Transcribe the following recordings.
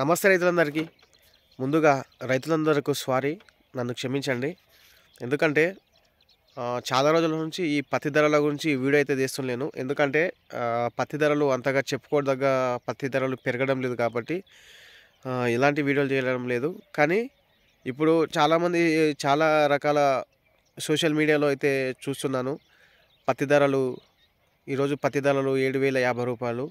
నమస్తే రైతులందరికీ ముందుగా రైతులందరికీ సారీ నన్ను క్షమించండి ఎందుకంటే చాలా రోజుల నుంచి ఈ పత్తి ధరల గురించి వీడియో అయితే తీస్తున్నాను ఎందుకంటే పత్తి ధరలు అంతగా చెప్పుకోదగ్గ పత్తి ధరలు పెరగడం లేదు కాబట్టి ఇలాంటి వీడియోలు చేయడం లేదు కానీ ఇప్పుడు చాలామంది చాలా రకాల సోషల్ మీడియాలో అయితే చూస్తున్నాను పత్తి ధరలు ఈరోజు పత్తి ధరలు ఏడు వేల యాభై రూపాయలు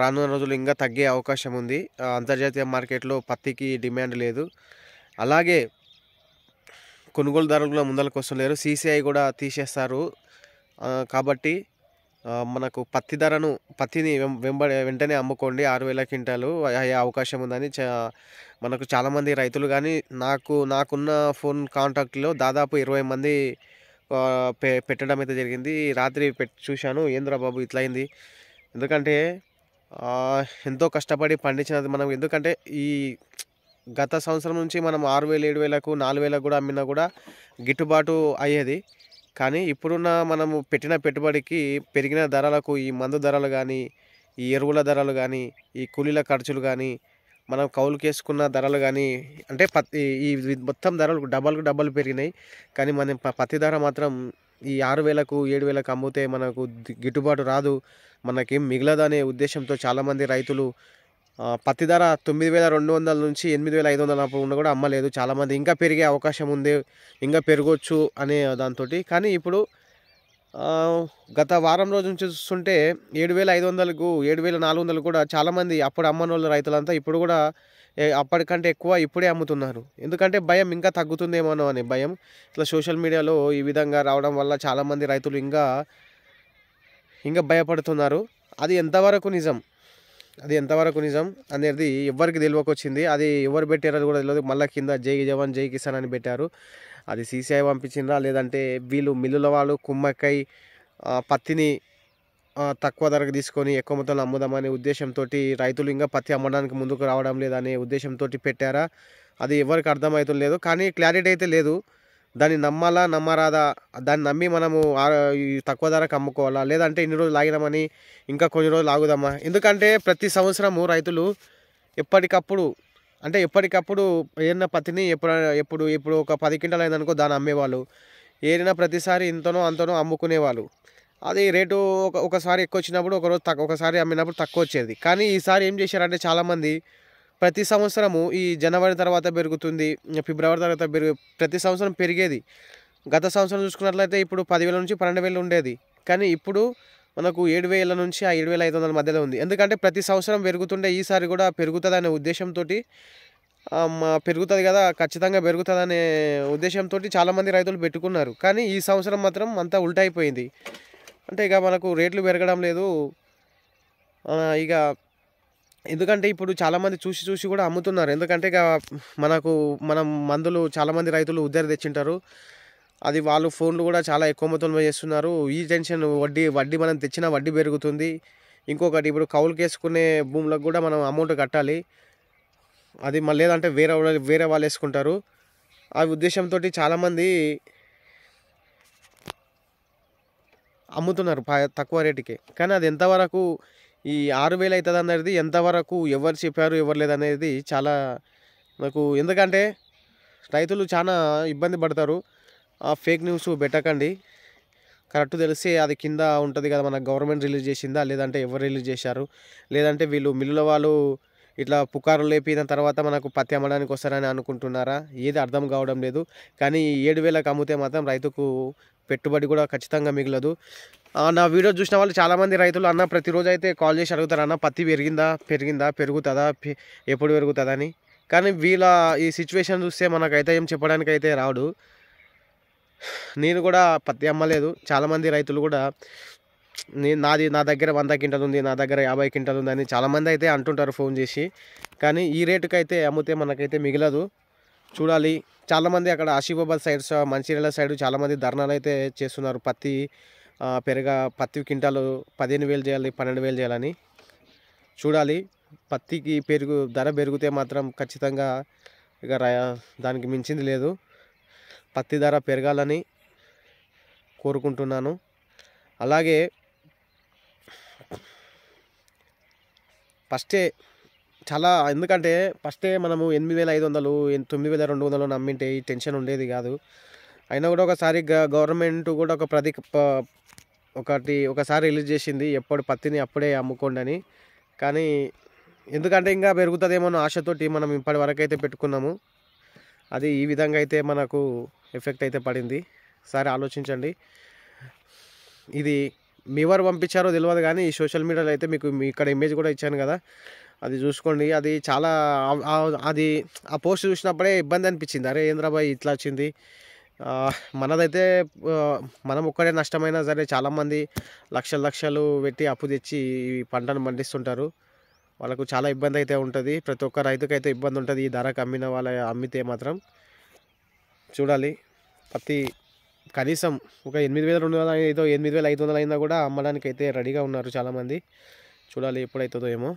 రానున్న రోజులు ఇంకా తగ్గే అవకాశం ఉంది అంతర్జాతీయ మార్కెట్లో పత్తికి డిమాండ్ లేదు అలాగే కొనుగోలుదారులు కూడా ముందరకు లేరు సీసీఐ కూడా తీసేస్తారు కాబట్టి మనకు పత్తి ధరను పత్తిని వెంబడి వెంటనే అమ్ముకోండి ఆరు వేల క్వింటాలు అయ్యే అవకాశం ఉందని మనకు చాలామంది రైతులు కానీ నాకు నాకున్న ఫోన్ కాంటాక్ట్లో దాదాపు ఇరవై మంది పెట్టడం అయితే జరిగింది రాత్రి పెట్ చూశాను ఏంద్రబాబు ఇట్లయింది ఎందుకంటే ఎంతో కష్టపడి పండించినది మనం ఎందుకంటే ఈ గత సంవత్సరం నుంచి మనం ఆరు వేలు ఏడు వేలకు నాలుగు వేలకు కూడా అమ్మినా కూడా గిట్టుబాటు అయ్యేది కానీ ఇప్పుడున్న మనము పెట్టిన పెట్టుబడికి పెరిగిన ధరలకు ఈ మందు ధరలు కానీ ఈ ఎరువుల ధరలు కానీ ఈ కూలీల ఖర్చులు కానీ మనం కేసుకున్న ధరలు కానీ అంటే పత్తి ఈ మొత్తం ధరలు డబల్కు డబ్బులు పెరిగినాయి కానీ మనం పత్తి ధర మాత్రం ఈ ఆరు వేలకు ఏడు వేలకు అమ్మితే మనకు గిట్టుబాటు రాదు మనకేం మిగలదనే ఉద్దేశంతో చాలామంది రైతులు పత్తి ధర తొమ్మిది వేల రెండు వందల నుంచి ఎనిమిది వేల ఐదు వందల ఉన్న కూడా అమ్మలేదు చాలామంది ఇంకా పెరిగే అవకాశం ఉంది ఇంకా పెరగవచ్చు అనే దాంతో కానీ ఇప్పుడు గత వారం రోజు నుంచి చూస్తుంటే ఏడు వేల ఐదు వందలకు ఏడు వేల నాలుగు వందలు కూడా చాలామంది అప్పుడు అమ్మనోళ్ళ రైతులంతా ఇప్పుడు కూడా అప్పటికంటే ఎక్కువ ఇప్పుడే అమ్ముతున్నారు ఎందుకంటే భయం ఇంకా తగ్గుతుందేమోనో అనే భయం ఇట్లా సోషల్ మీడియాలో ఈ విధంగా రావడం వల్ల చాలామంది రైతులు ఇంకా ఇంకా భయపడుతున్నారు అది ఎంతవరకు నిజం అది ఎంతవరకు నిజం అనేది ఎవరికి తెలియకొచ్చింది అది ఎవరు పెట్టారో కూడా తెలియదు మళ్ళీ కింద జై జవాన్ జై కిసాన్ అని పెట్టారు అది సీసీఐ పంపించిందా లేదంటే వీళ్ళు మిల్లుల వాళ్ళు కుమ్మక్కై పత్తిని తక్కువ ధరకు తీసుకొని ఎక్కువ మొత్తంలో అమ్ముదామనే ఉద్దేశంతో రైతులు ఇంకా పత్తి అమ్మడానికి ముందుకు రావడం లేదనే ఉద్దేశంతో పెట్టారా అది ఎవరికి అర్థమవుతుంది లేదు కానీ క్లారిటీ అయితే లేదు దాన్ని నమ్మాలా నమ్మరాదా దాన్ని నమ్మి మనము తక్కువ ధరకు అమ్ముకోవాలా లేదంటే ఇన్ని రోజులు లాగినామని ఇంకా కొన్ని రోజులు లాగుదామా ఎందుకంటే ప్రతి సంవత్సరము రైతులు ఎప్పటికప్పుడు అంటే ఎప్పటికప్పుడు ఏరిన పత్తిని ఎప్పుడు ఎప్పుడు ఇప్పుడు ఒక పది క్వింటల్ అయిందనుకో దాన్ని అమ్మేవాళ్ళు ఏదైనా ప్రతిసారి ఇంతనో అంతనో అమ్ముకునేవాళ్ళు అది రేటు ఒక ఒకసారి ఎక్కువ వచ్చినప్పుడు ఒకరోజు తక్కువ ఒకసారి అమ్మినప్పుడు తక్కువ వచ్చేది కానీ ఈసారి ఏం చేశారంటే చాలామంది ప్రతి సంవత్సరము ఈ జనవరి తర్వాత పెరుగుతుంది ఫిబ్రవరి తర్వాత పెరుగు ప్రతి సంవత్సరం పెరిగేది గత సంవత్సరం చూసుకున్నట్లయితే ఇప్పుడు పదివేల నుంచి పన్నెండు వేలు ఉండేది కానీ ఇప్పుడు మనకు ఏడు వేల నుంచి ఆ ఏడు వేల ఐదు వందల మధ్యలో ఉంది ఎందుకంటే ప్రతి సంవత్సరం పెరుగుతుండే ఈసారి కూడా పెరుగుతుంది అనే ఉద్దేశంతో పెరుగుతుంది కదా ఖచ్చితంగా పెరుగుతుంది అనే ఉద్దేశంతో చాలామంది రైతులు పెట్టుకున్నారు కానీ ఈ సంవత్సరం మాత్రం అంతా ఉల్టైపోయింది అంటే ఇక మనకు రేట్లు పెరగడం లేదు ఇక ఎందుకంటే ఇప్పుడు చాలామంది చూసి చూసి కూడా అమ్ముతున్నారు ఎందుకంటే మనకు మనం మందులు చాలామంది రైతులు ఉద్దరి తెచ్చింటారు అది వాళ్ళు ఫోన్లు కూడా చాలా ఎక్కువ మొత్తంలో చేస్తున్నారు ఈ టెన్షన్ వడ్డీ వడ్డీ మనం తెచ్చిన వడ్డీ పెరుగుతుంది ఇంకొకటి ఇప్పుడు కౌలుకి వేసుకునే భూములకు కూడా మనం అమౌంట్ కట్టాలి అది మళ్ళీ లేదంటే వేరే వేరే వాళ్ళు వేసుకుంటారు ఆ ఉద్దేశంతో చాలామంది అమ్ముతున్నారు తక్కువ రేటుకి కానీ అది ఎంతవరకు ఈ ఆరు వేలు అవుతుంది అనేది ఎంతవరకు ఎవరు చెప్పారు ఎవరు లేదనేది చాలా నాకు ఎందుకంటే రైతులు చాలా ఇబ్బంది పడతారు ఆ ఫేక్ న్యూస్ పెట్టకండి కరెక్ట్ తెలిసి అది కింద ఉంటుంది కదా మన గవర్నమెంట్ రిలీజ్ చేసిందా లేదంటే ఎవరు రిలీజ్ చేశారు లేదంటే వీళ్ళు మిల్లుల వాళ్ళు ఇట్లా పుకారులు లేపిన తర్వాత మనకు పత్తి అమ్మడానికి వస్తారని అనుకుంటున్నారా ఏది అర్థం కావడం లేదు కానీ ఏడు వేలకు అమ్మితే మాత్రం రైతుకు పెట్టుబడి కూడా ఖచ్చితంగా మిగలదు నా వీడియో చూసిన వాళ్ళు చాలామంది రైతులు అన్న ప్రతిరోజు అయితే కాల్ చేసి అడుగుతారు అన్న పత్తి పెరిగిందా పెరిగిందా పెరుగుతుందా ఎప్పుడు పెరుగుతుందా అని కానీ వీళ్ళ ఈ సిచ్యువేషన్ చూస్తే మనకైతే ఏం చెప్పడానికి అయితే రాడు నేను కూడా పత్తి అమ్మలేదు చాలామంది రైతులు కూడా నేను నాది నా దగ్గర వంద క్వింటల్ ఉంది నా దగ్గర యాభై క్వింటల్ ఉంది అని చాలామంది అయితే అంటుంటారు ఫోన్ చేసి కానీ ఈ రేటుకి అయితే అమ్మితే మనకైతే మిగలదు చూడాలి చాలామంది అక్కడ ఆసిఫాబాద్ సైడ్స్ మంచిర్యాల సైడ్ చాలామంది ధర్నాలు అయితే చేస్తున్నారు పత్తి పెరగ పత్తి క్వింటాలు పదిహేను వేలు చేయాలి పన్నెండు వేలు చేయాలని చూడాలి పత్తికి పెరుగు ధర పెరిగితే మాత్రం ఖచ్చితంగా ఇక దానికి మించింది లేదు పత్తి ధర పెరగాలని కోరుకుంటున్నాను అలాగే ఫస్టే చాలా ఎందుకంటే ఫస్టే మనము ఎనిమిది వేల ఐదు వందలు తొమ్మిది వేల రెండు వందలు నమ్మింటే ఈ టెన్షన్ ఉండేది కాదు అయినా కూడా ఒకసారి గవర్నమెంట్ కూడా ఒక ప్రతి ఒకటి ఒకసారి రిలీజ్ చేసింది ఎప్పుడు పత్తిని అప్పుడే అమ్ముకోండి అని కానీ ఎందుకంటే ఇంకా పెరుగుతుందేమో ఆశతోటి మనం ఇప్పటి వరకు అయితే పెట్టుకున్నాము అది ఈ విధంగా అయితే మనకు ఎఫెక్ట్ అయితే పడింది సారి ఆలోచించండి ఇది మీ వారు పంపించారో తెలియదు కానీ ఈ సోషల్ మీడియాలో అయితే మీకు మీ ఇక్కడ ఇమేజ్ కూడా ఇచ్చాను కదా అది చూసుకోండి అది చాలా అది ఆ పోస్ట్ చూసినప్పుడే ఇబ్బంది అనిపించింది అరే ఏంద్రాబాయ్ ఇట్లా వచ్చింది మనదైతే మనం ఒక్కడే నష్టమైనా సరే చాలామంది లక్షలు లక్షలు పెట్టి అప్పు తెచ్చి ఈ పంటను పండిస్తుంటారు వాళ్ళకు చాలా ఇబ్బంది అయితే ఉంటుంది ప్రతి ఒక్క రైతుకైతే ఇబ్బంది ఉంటుంది ఈ ధరకు అమ్మిన వాళ్ళ అమ్మితే మాత్రం చూడాలి ప్రతి కనీసం ఒక ఎనిమిది వేల రెండు వందల ఐదో ఎనిమిది వేల ఐదు వందలు అయినా కూడా అమ్మడానికి అయితే రెడీగా ఉన్నారు చాలామంది చూడాలి ఎప్పుడైతుందో ఏమో